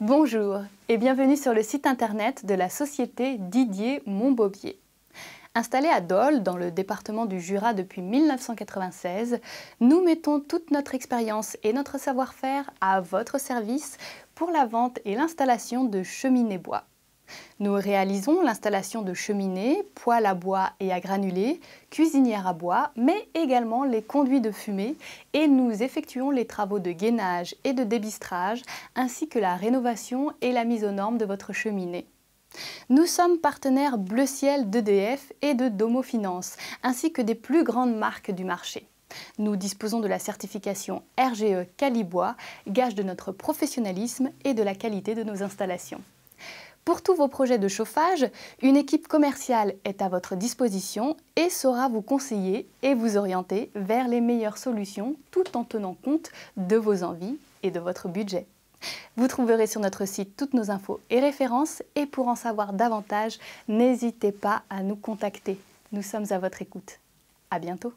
Bonjour et bienvenue sur le site internet de la société Didier Montbobier. Installée à Dole, dans le département du Jura depuis 1996, nous mettons toute notre expérience et notre savoir-faire à votre service pour la vente et l'installation de cheminées bois. Nous réalisons l'installation de cheminées, poêles à bois et à granulés, cuisinières à bois, mais également les conduits de fumée et nous effectuons les travaux de gainage et de débistrage, ainsi que la rénovation et la mise aux normes de votre cheminée. Nous sommes partenaires Bleu Ciel d'EDF et de Domo Finance, ainsi que des plus grandes marques du marché. Nous disposons de la certification RGE Calibois, gage de notre professionnalisme et de la qualité de nos installations. Pour tous vos projets de chauffage, une équipe commerciale est à votre disposition et saura vous conseiller et vous orienter vers les meilleures solutions tout en tenant compte de vos envies et de votre budget. Vous trouverez sur notre site toutes nos infos et références et pour en savoir davantage, n'hésitez pas à nous contacter. Nous sommes à votre écoute. À bientôt.